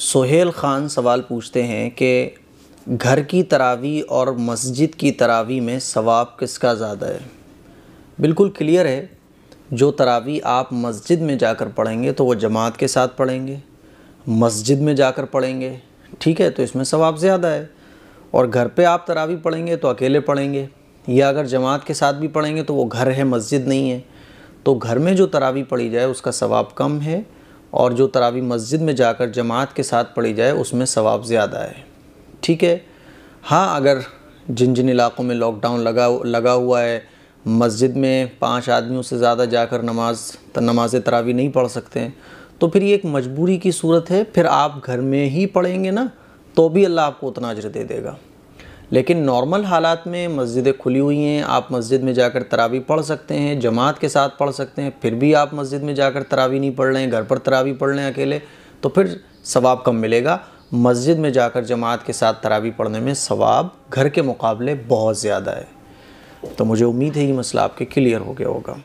सोहेल ख़ान सवाल पूछते हैं कि घर की तरावी और मस्जिद की तरावी में सवाब किसका ज़्यादा है बिल्कुल क्लियर है जो तरावी आप मस्जिद में जाकर पढ़ेंगे तो वो जमात के साथ पढ़ेंगे मस्जिद में जाकर पढ़ेंगे ठीक है तो इसमें सवाब ज़्यादा है और घर पे आप तरावी पढ़ेंगे तो अकेले पढ़ेंगे या अगर जमात के साथ भी पढ़ेंगे तो वो घर है मस्जिद नहीं है तो घर में जो तरावी पढ़ी जाए उसका सवाब कम है और जो तरावी मस्जिद में जाकर जमात के साथ पढ़ी जाए उसमें सवाब ज़्यादा है ठीक है हाँ अगर जिन जिन इलाक़ों में लॉकडाउन लगा लगा हुआ है मस्जिद में पाँच आदमियों से ज़्यादा जाकर नमाज नमाज तरावी नहीं पढ़ सकते हैं तो फिर ये एक मजबूरी की सूरत है फिर आप घर में ही पढ़ेंगे ना तो भी अल्लाह आपको उतना अजर दे देगा लेकिन नॉर्मल हालात में मस्जिदें खुली हुई हैं आप मस्जिद में जाकर तरावी पढ़ सकते हैं जमात के साथ पढ़ सकते हैं फिर भी आप मस्जिद में जाकर तरावी नहीं पढ़ रहे हैं घर पर तरावी पढ़ हैं अकेले तो फिर सवाब कम मिलेगा मस्जिद में जाकर जमात के साथ तरावी पढ़ने में सवाब घर के मुकाबले बहुत ज़्यादा है तो मुझे उम्मीद है ये मसला आपके क्लियर हो गया होगा